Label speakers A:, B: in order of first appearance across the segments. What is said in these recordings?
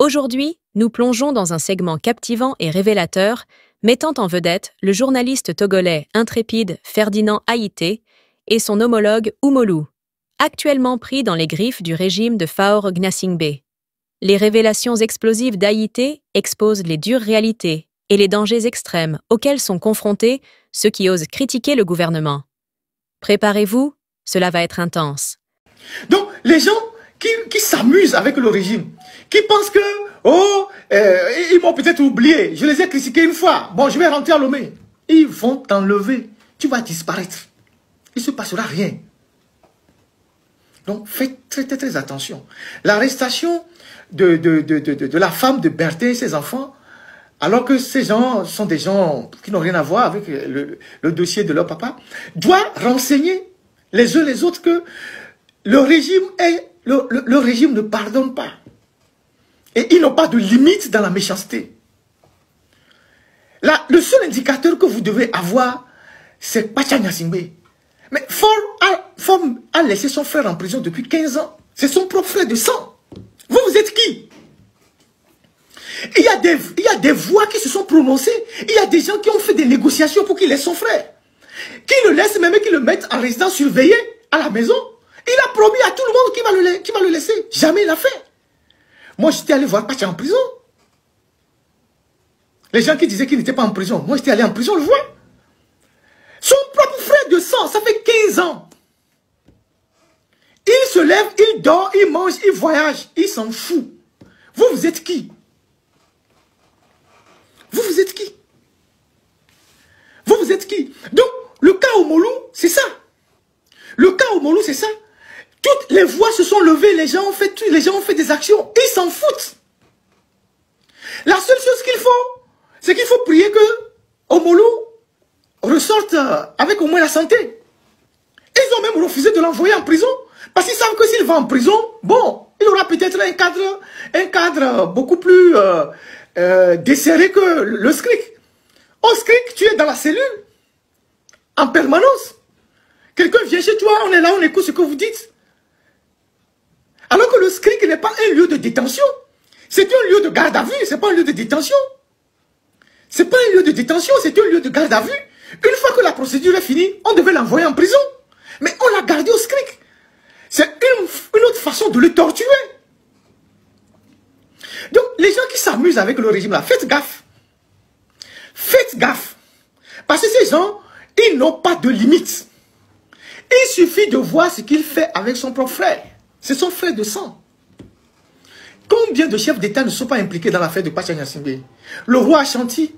A: Aujourd'hui, nous plongeons dans un segment captivant et révélateur, mettant en vedette le journaliste togolais intrépide Ferdinand Haïté et son homologue Oumolou, actuellement pris dans les griffes du régime de Faure Gnassingbé. Les révélations explosives d'Haïté exposent les dures réalités et les dangers extrêmes auxquels sont confrontés ceux qui osent critiquer le gouvernement. Préparez-vous, cela va être intense.
B: Donc, les gens qui, s'amusent avec le régime, qui pensent que, oh, euh, ils m'ont peut-être oublier je les ai critiqués une fois, bon, je vais rentrer à Lomé. Ils vont t'enlever, tu vas disparaître. Il ne se passera rien. Donc, faites très, très, très attention. L'arrestation de, de, la femme de Berthe et ses enfants, alors que ces gens sont des gens qui n'ont rien à voir avec le dossier de leur papa, doit renseigner les uns les autres que le régime est le, régime ne pardonne pas. Et ils n'ont pas de limite dans la méchanceté. Là, le seul indicateur que vous devez avoir, c'est Pachanya Mais Form a, laissé son frère en prison depuis 15 ans. C'est son propre frère de sang. Vous, vous êtes qui il y, a des, il y a des voix qui se sont prononcées. Il y a des gens qui ont fait des négociations pour qu'il laisse son frère. Qui le laisse même et qui le mette en résidence surveillée à la maison promis à tout le monde qui va, le, qui va le laisser. Jamais il l'a fait. Moi, j'étais allé voir Pacha en prison. Les gens qui disaient qu'il n'était pas en prison, moi, j'étais allé en prison le vois Son propre frère de sang, ça fait 15 ans. Il se lève, il dort, il mange, il voyage. Il s'en fout. Vous, vous êtes qui Vous, vous êtes qui Vous, vous êtes qui Donc, le cas au Molou, c'est ça. Le cas au Molou, c'est ça. Les voix se sont levées, les gens ont fait, les gens ont fait des actions. Ils s'en foutent. La seule chose qu'il faut, c'est qu'il faut prier que Omolo ressorte avec au moins la santé. Ils ont même refusé de l'envoyer en prison. Parce qu'ils savent que s'il va en prison, bon, il aura peut-être un cadre, un cadre beaucoup plus euh, euh, desserré que le SCRIC. Au oh, Skrik, tu es dans la cellule, en permanence. Quelqu'un vient chez toi, on est là, on écoute ce que vous dites. Alors que le script n'est pas un lieu de détention. C'est un lieu de garde à vue, c'est pas un lieu de détention. C'est pas un lieu de détention, c'est un lieu de garde à vue. Une fois que la procédure est finie, on devait l'envoyer en prison. Mais on l'a gardé au script. C'est une, une, autre façon de le torturer. Donc, les gens qui s'amusent avec le régime là, faites gaffe. Faites gaffe. Parce que ces gens, ils n'ont pas de limites. Il suffit de voir ce qu'il fait avec son propre frère. Ce sont frère de sang. Combien de chefs d'État ne sont pas impliqués dans l'affaire de Pacha Le roi a chanté,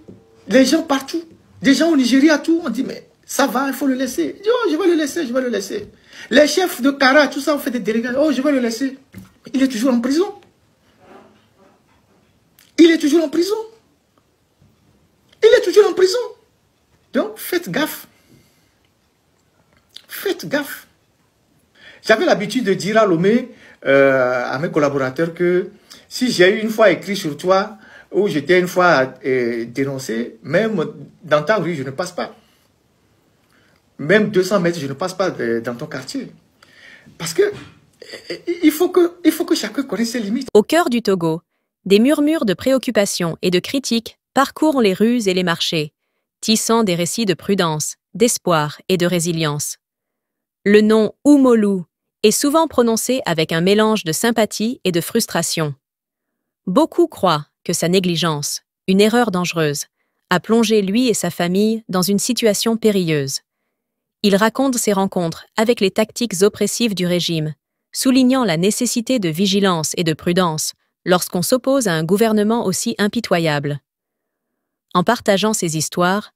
B: les gens partout, des gens au Nigeria, tout, on dit, mais ça va, il faut le laisser. Il dit, oh, je vais le laisser, je vais le laisser. Les chefs de Kara, tout ça, on fait des délégations. Oh, je vais le laisser. Il est toujours en prison. Il est toujours en prison. Il est toujours en prison. Donc, faites gaffe. Faites gaffe. J'avais l'habitude de dire à Lomé, euh, à mes collaborateurs, que si j'ai une fois écrit sur toi, ou j'étais une fois euh, dénoncé, même dans ta rue, je ne passe pas. Même 200 mètres, je ne passe pas dans ton quartier. Parce que
A: eh, il faut que, il faut que chacun connaisse ses limites. Au cœur du Togo, des murmures de préoccupation et de critique parcourent les rues et les marchés, tissant des récits de prudence, d'espoir et de résilience. Le nom Oumolou est souvent prononcé avec un mélange de sympathie et de frustration. Beaucoup croient que sa négligence, une erreur dangereuse, a plongé lui et sa famille dans une situation périlleuse. Il raconte ses rencontres avec les tactiques oppressives du régime, soulignant la nécessité de vigilance et de prudence lorsqu'on s'oppose à un gouvernement aussi impitoyable. En partageant ces histoires,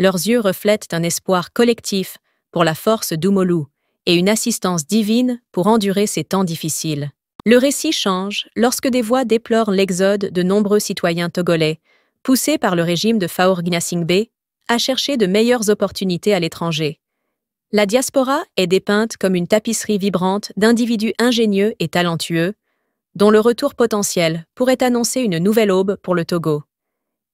A: leurs yeux reflètent un espoir collectif pour la force d'Oumoulou, et une assistance divine pour endurer ces temps difficiles. Le récit change lorsque des voix déplorent l'exode de nombreux citoyens togolais, poussés par le régime de Faure Gnassingbé à chercher de meilleures opportunités à l'étranger. La diaspora est dépeinte comme une tapisserie vibrante d'individus ingénieux et talentueux, dont le retour potentiel pourrait annoncer une nouvelle aube pour le Togo.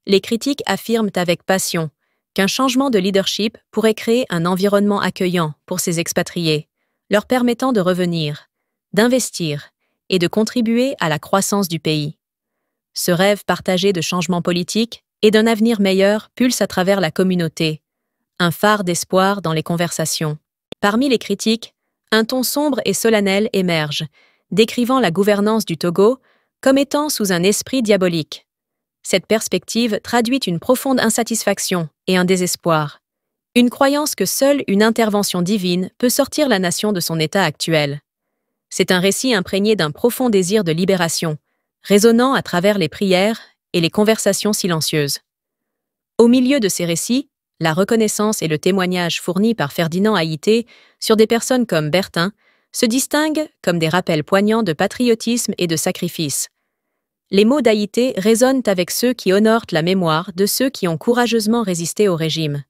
A: Les critiques affirment avec passion qu'un changement de leadership pourrait créer un environnement accueillant pour ces expatriés, leur permettant de revenir, d'investir et de contribuer à la croissance du pays. Ce rêve partagé de changement politique et d'un avenir meilleur pulse à travers la communauté, un phare d'espoir dans les conversations. Parmi les critiques, un ton sombre et solennel émerge, décrivant la gouvernance du Togo comme étant sous un esprit diabolique cette perspective traduit une profonde insatisfaction et un désespoir, une croyance que seule une intervention divine peut sortir la nation de son état actuel. C'est un récit imprégné d'un profond désir de libération, résonnant à travers les prières et les conversations silencieuses. Au milieu de ces récits, la reconnaissance et le témoignage fournis par Ferdinand Haïté sur des personnes comme Bertin se distinguent comme des rappels poignants de patriotisme et de sacrifice, les mots d'Aïté résonnent avec ceux qui honorent la mémoire de ceux qui ont courageusement résisté au régime.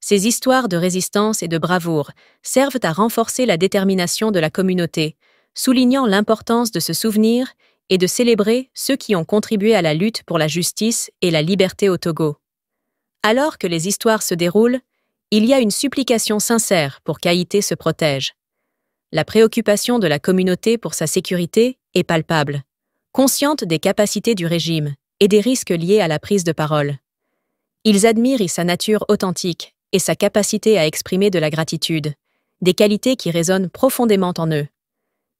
A: Ces histoires de résistance et de bravoure servent à renforcer la détermination de la communauté, soulignant l'importance de se souvenir et de célébrer ceux qui ont contribué à la lutte pour la justice et la liberté au Togo. Alors que les histoires se déroulent, il y a une supplication sincère pour qu'Aïté se protège. La préoccupation de la communauté pour sa sécurité est palpable consciente des capacités du régime et des risques liés à la prise de parole. Ils admirent sa nature authentique et sa capacité à exprimer de la gratitude, des qualités qui résonnent profondément en eux.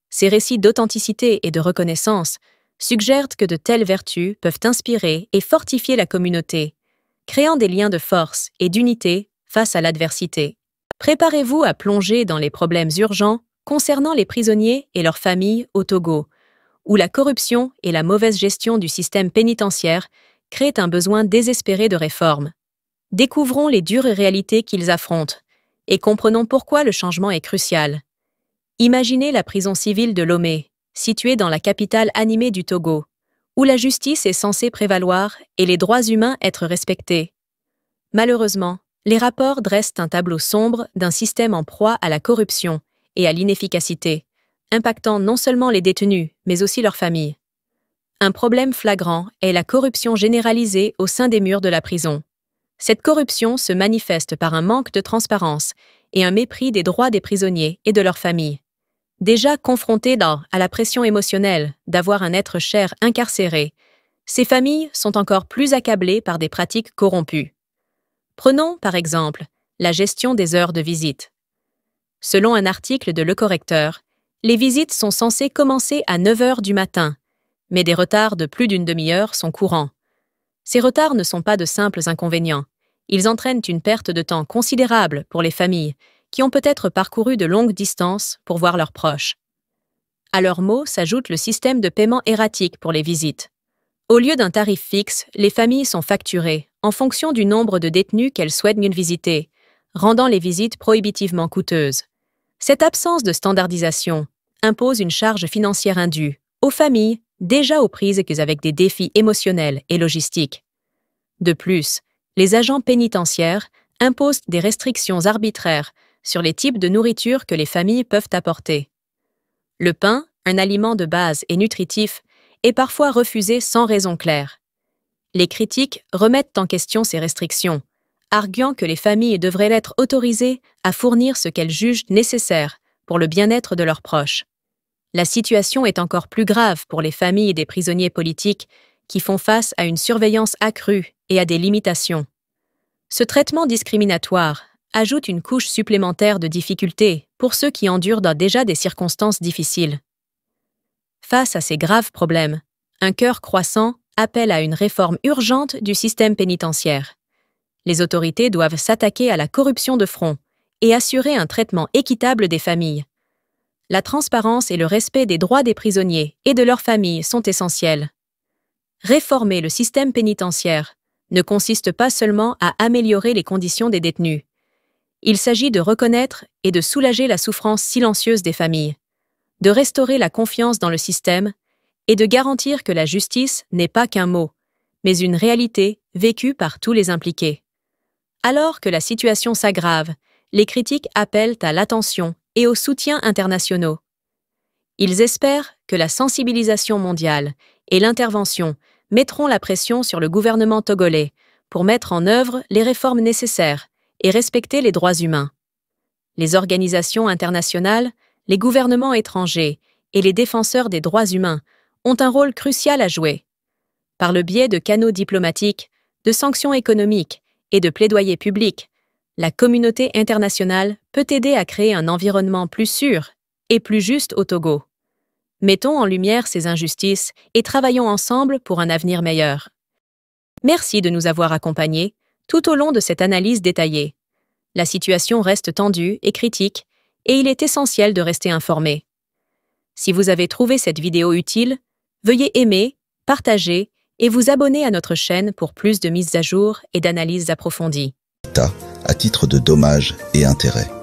A: Ces récits d'authenticité et de reconnaissance suggèrent que de telles vertus peuvent inspirer et fortifier la communauté, créant des liens de force et d'unité face à l'adversité. Préparez-vous à plonger dans les problèmes urgents concernant les prisonniers et leurs familles au Togo, où la corruption et la mauvaise gestion du système pénitentiaire créent un besoin désespéré de réforme. Découvrons les dures réalités qu'ils affrontent et comprenons pourquoi le changement est crucial. Imaginez la prison civile de Lomé, située dans la capitale animée du Togo, où la justice est censée prévaloir et les droits humains être respectés. Malheureusement, les rapports dressent un tableau sombre d'un système en proie à la corruption et à l'inefficacité, impactant non seulement les détenus, mais aussi leurs familles. Un problème flagrant est la corruption généralisée au sein des murs de la prison. Cette corruption se manifeste par un manque de transparence et un mépris des droits des prisonniers et de leurs familles. Déjà confrontés à la pression émotionnelle d'avoir un être cher incarcéré, ces familles sont encore plus accablées par des pratiques corrompues. Prenons, par exemple, la gestion des heures de visite. Selon un article de Le Correcteur, les visites sont censées commencer à 9 heures du matin, mais des retards de plus d'une demi-heure sont courants. Ces retards ne sont pas de simples inconvénients. Ils entraînent une perte de temps considérable pour les familles, qui ont peut-être parcouru de longues distances pour voir leurs proches. À leurs mots s'ajoute le système de paiement erratique pour les visites. Au lieu d'un tarif fixe, les familles sont facturées en fonction du nombre de détenus qu'elles souhaitent visiter, rendant les visites prohibitivement coûteuses. Cette absence de standardisation impose une charge financière indue aux familles déjà aux prises avec des défis émotionnels et logistiques. De plus, les agents pénitentiaires imposent des restrictions arbitraires sur les types de nourriture que les familles peuvent apporter. Le pain, un aliment de base et nutritif, est parfois refusé sans raison claire. Les critiques remettent en question ces restrictions, arguant que les familles devraient l'être autorisées à fournir ce qu'elles jugent nécessaire pour le bien-être de leurs proches. La situation est encore plus grave pour les familles des prisonniers politiques qui font face à une surveillance accrue et à des limitations. Ce traitement discriminatoire ajoute une couche supplémentaire de difficultés pour ceux qui endurent déjà des circonstances difficiles. Face à ces graves problèmes, un cœur croissant appelle à une réforme urgente du système pénitentiaire. Les autorités doivent s'attaquer à la corruption de front et assurer un traitement équitable des familles. La transparence et le respect des droits des prisonniers et de leurs familles sont essentiels. Réformer le système pénitentiaire ne consiste pas seulement à améliorer les conditions des détenus. Il s'agit de reconnaître et de soulager la souffrance silencieuse des familles, de restaurer la confiance dans le système et de garantir que la justice n'est pas qu'un mot, mais une réalité vécue par tous les impliqués. Alors que la situation s'aggrave, les critiques appellent à l'attention et au soutien internationaux. Ils espèrent que la sensibilisation mondiale et l'intervention mettront la pression sur le gouvernement togolais pour mettre en œuvre les réformes nécessaires et respecter les droits humains. Les organisations internationales, les gouvernements étrangers et les défenseurs des droits humains ont un rôle crucial à jouer. Par le biais de canaux diplomatiques, de sanctions économiques et de plaidoyer public, la communauté internationale peut aider à créer un environnement plus sûr et plus juste au Togo. Mettons en lumière ces injustices et travaillons ensemble pour un avenir meilleur. Merci de nous avoir accompagnés tout au long de cette analyse détaillée. La situation reste tendue et critique et il est essentiel de rester informé. Si vous avez trouvé cette vidéo utile, veuillez aimer, partager et vous abonner à notre chaîne pour plus de mises à jour et d'analyses approfondies. à titre de et